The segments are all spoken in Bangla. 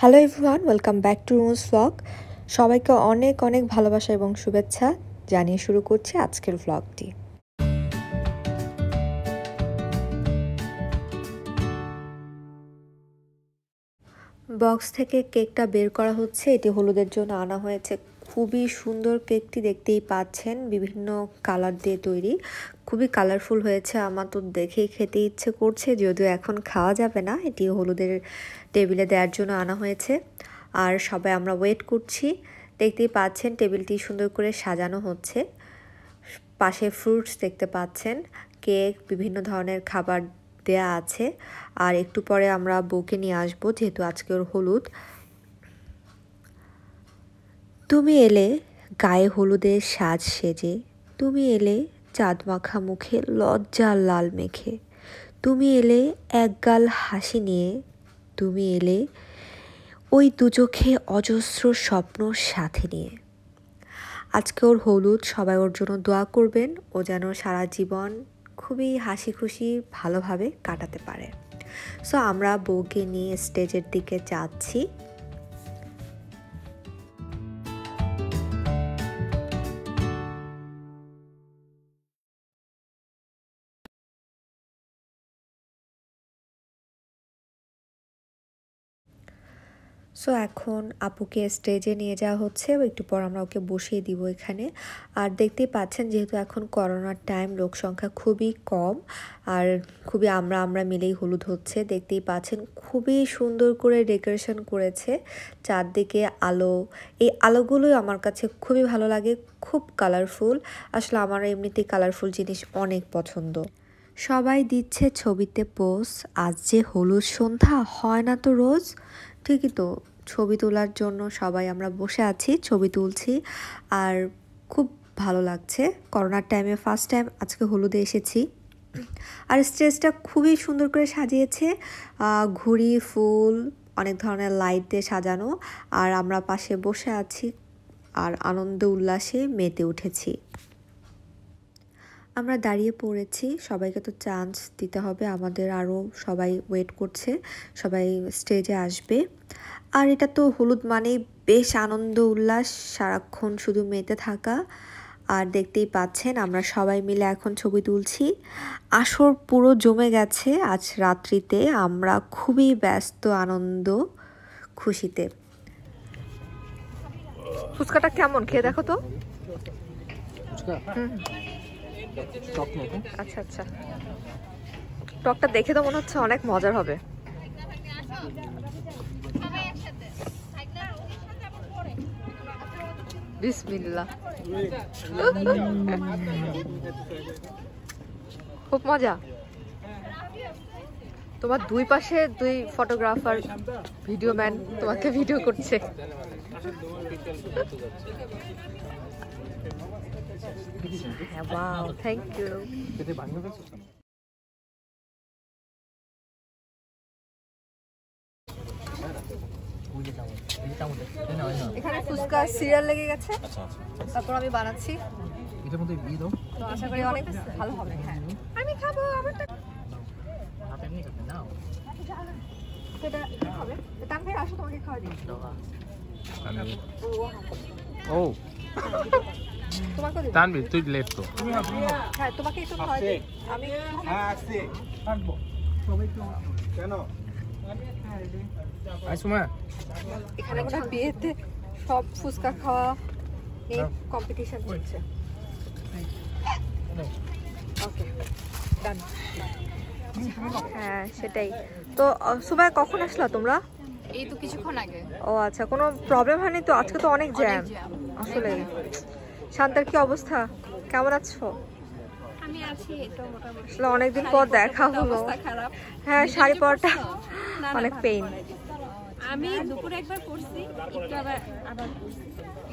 Hello everyone welcome back to rooms blog সবাইকে অনেক অনেক ভালোবাসা এবং শুভেচ্ছা জানিয়ে শুরু করছি আজকের ব্লগটি বক্স থেকে কেকটা বের করা হচ্ছে এটি হলুদের জন্য আনা হয়েছে খুবই সুন্দর কেকটি দেখতেই পাচ্ছেন বিভিন্ন কালার দিয়ে তৈরি খুবই কালারফুল হয়েছে আমার তো দেখেই খেতে ইচ্ছে করছে যদিও এখন খাওয়া যাবে না এটি হলুদের টেবিলে দেওয়ার জন্য আনা হয়েছে আর সবাই আমরা ওয়েট করছি দেখতেই পাচ্ছেন টেবিলটি সুন্দর করে সাজানো হচ্ছে পাশে ফ্রুটস দেখতে পাচ্ছেন কেক বিভিন্ন ধরনের খাবার দেয়া আছে আর একটু পরে আমরা বউকে নিয়ে আসবো যেহেতু আজকে ওর হলুদ তুমি এলে গায়ে হলুদের সাজ সেজে তুমি এলে চাঁদ মাখা মুখে লজ্জার লাল মেখে তুমি এলে একগাল হাসি নিয়ে তুমি এলে ওই দু চোখে অজস্র স্বপ্ন সাথে নিয়ে আজকে ওর হলুদ সবাই ওর জন্য দোয়া করবেন ও যেন সারা জীবন খুবই হাসি খুশি ভালোভাবে কাটাতে পারে সো আমরা বউকে নিয়ে স্টেজের দিকে যাচ্ছি সো এখন আপুকে স্টেজে নিয়ে যাওয়া হচ্ছে একটু পর আমরা ওকে বসিয়ে দিব এখানে আর দেখতেই পাচ্ছেন যেহেতু এখন করোনার টাইম লোক সংখ্যা খুবই কম আর খুবই আমরা আমরা মিলেই হলুদ হচ্ছে দেখতেই পাচ্ছেন খুবই সুন্দর করে ডেকোরেশন করেছে চারদিকে আলো এই আলোগুলোই আমার কাছে খুবই ভালো লাগে খুব কালারফুল আসলে আমার এমনিতেই কালারফুল জিনিস অনেক পছন্দ সবাই দিচ্ছে ছবিতে পোস্ট আজ যে হলুদ সন্ধ্যা হয় না তো রোজ ঠিকই তো ছবি তোলার জন্য সবাই আমরা বসে আছি ছবি তুলছি আর খুব ভালো লাগছে করোনার টাইমে ফার্স্ট টাইম আজকে হলুদে এসেছি আর স্টেজটা খুবই সুন্দর করে সাজিয়েছে ঘুড়ি ফুল অনেক ধরনের লাইট দিয়ে সাজানো আর আমরা পাশে বসে আছি আর আনন্দ উল্লাসে মেতে উঠেছি আমরা দাঁড়িয়ে পড়েছি সবাইকে তো চান্স দিতে হবে আমাদের আরও সবাই ওয়েট করছে সবাই স্টেজে আসবে আর এটা তো হলুদ মানেই বেশ আনন্দ উল্লাস সারাক্ষণ শুধু মেতে থাকা আর দেখতেই পাচ্ছেন আমরা সবাই মিলে এখন ছবি তুলছি আসর পুরো জমে গেছে আজ রাত্রিতে আমরা খুবই ব্যস্ত আনন্দ খুশিতে ফুচকাটা কেমন খেয়ে দেখো তো টক নেব আচ্ছা আচ্ছা টকটা দেখে তো মনে হচ্ছে অনেক মজার হবে বিসমিল্লা খুব মজা তোমার দুই পাশে দুই ফটোগ্রাফার ভিডিও ম্যান তোমাকে ভিডিও করছে হ্যাঁ বাও থ্যাংক ইউ এখানে ফুচকা সিরিয়াল লেগে গেছে তারপর আমি বানাচ্ছি ভালো হবে হ্যাঁ আমি খাবো সেটা খাবে তার আসো তোমাকে খাওয়া দিই ও তানবীর তুই লেট তো হ্যাঁ তোমাকে এসব হয় আমি হ্যাঁ আসছি থাকবো তবে এখানে মনে বিয়েতে সব ফুচকা খাওয়া এই হ্যাঁ। কম্পিটিশন চলছে ওকে হ্যাঁ সেটাই তো সুবাই কখন আসলা তোমরা এই তো কিছুক্ষণ আগে ও আচ্ছা কোনো প্রবলেম হয়নি তো আজকে তো অনেক জ্যাম আসলে শান্তার কি অবস্থা কেমন আছো অনেকদিন পর দেখা হলো হ্যাঁ শাড়ি পরাটা অনেক পেইন আমি দুপুরে একবার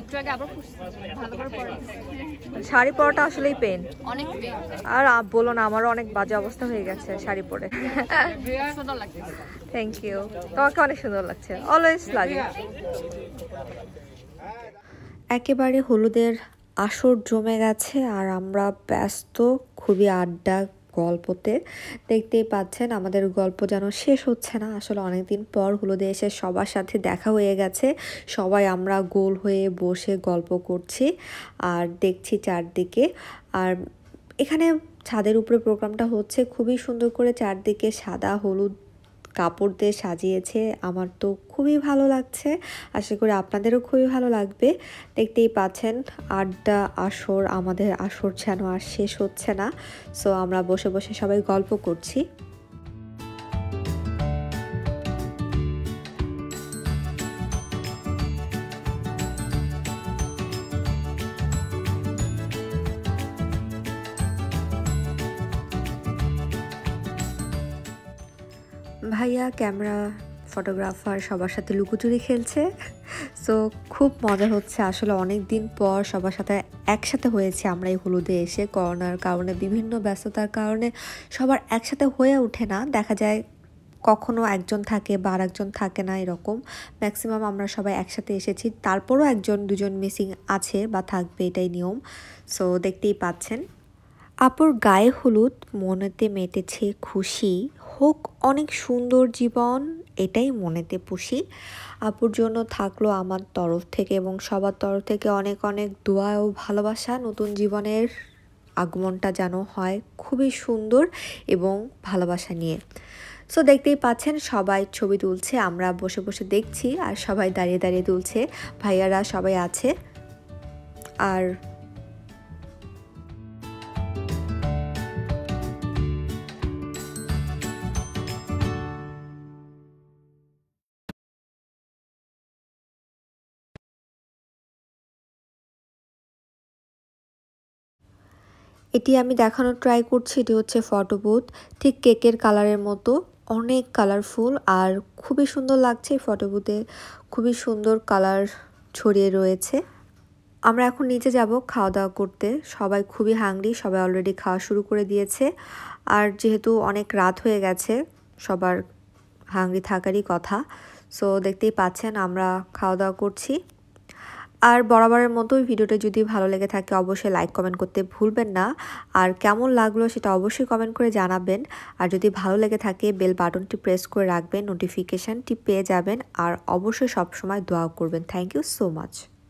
একটু আবার শাড়ি পরাটা আসলেই পেন আর আমারও অনেক বাজে অবস্থা হয়ে গেছে শাড়ি পরে থ্যাংক ইউ তোমাকে অনেক সুন্দর লাগছে অলওয়েজ লাগে একেবারে হলুদের আসর জমে গেছে আর আমরা ব্যস্ত খুবই আড্ডা গল্পতে দেখতেই পাচ্ছেন আমাদের গল্প যেন শেষ হচ্ছে না আসলে অনেকদিন পর হলুদে এসে সবার সাথে দেখা হয়ে গেছে সবাই আমরা গোল হয়ে বসে গল্প করছি আর দেখছি চারদিকে আর এখানে ছাদের উপরে প্রোগ্রামটা হচ্ছে খুবই সুন্দর করে চারদিকে সাদা হলুদ কাপড় দিয়ে সাজিয়েছে আমার তো খুবই ভালো লাগছে আশা করি আপনাদেরও খুবই ভালো লাগবে দেখতেই পাচ্ছেন আড্ডা আসর আমাদের আসর যেন আর শেষ হচ্ছে না সো আমরা বসে বসে সবাই গল্প করছি ভাইয়া ক্যামেরা ফটোগ্রাফার সবার সাথে লুকোচুরি খেলছে সো খুব মজা হচ্ছে আসলে অনেক দিন পর সবার সাথে একসাথে হয়েছে আমরা এই হলুদে এসে করোনার কারণে বিভিন্ন ব্যস্ততার কারণে সবার একসাথে হয়ে ওঠে না দেখা যায় কখনো একজন থাকে বা একজন থাকে না এরকম ম্যাক্সিমাম আমরা সবাই একসাথে এসেছি তারপরও একজন দুজন মিসিং আছে বা থাকবে এটাই নিয়ম সো দেখতেই পাচ্ছেন আপুর গায়ে হলুদ মনেতে মেতেছে খুশি হোক অনেক সুন্দর জীবন এটাই মনেতে পুষি আপুর জন্য থাকলো আমার তরফ থেকে এবং সবার তরফ থেকে অনেক অনেক দোয়া ও ভালোবাসা নতুন জীবনের আগমনটা যেন হয় খুবই সুন্দর এবং ভালোবাসা নিয়ে সো দেখতেই পাচ্ছেন সবাই ছবি তুলছে আমরা বসে বসে দেখছি আর সবাই দাঁড়িয়ে দাঁড়িয়ে তুলছে ভাইয়ারা সবাই আছে আর এটি আমি দেখানোর ট্রাই করছি এটি হচ্ছে ফটো বুথ ঠিক কেকের কালারের মতো অনেক কালারফুল আর খুবই সুন্দর লাগছে ফটো বুথে খুবই সুন্দর কালার ছড়িয়ে রয়েছে আমরা এখন নিচে যাব খাওয়া দাওয়া করতে সবাই খুবই হাংরি সবাই অলরেডি খাওয়া শুরু করে দিয়েছে আর যেহেতু অনেক রাত হয়ে গেছে সবার হাংরি থাকারই কথা সো দেখতেই পাচ্ছেন আমরা খাওয়া দাওয়া করছি আর বরাবরের মতো ভিডিওটা যদি ভালো লেগে থাকে অবশ্যই লাইক কমেন্ট করতে ভুলবেন না আর কেমন লাগলো সেটা অবশ্যই কমেন্ট করে জানাবেন আর যদি ভালো লেগে থাকে বেল বাটনটি প্রেস করে রাখবেন নোটিফিকেশানটি পেয়ে যাবেন আর অবশ্যই সবসময় দোয়া করবেন থ্যাংক ইউ সো মাচ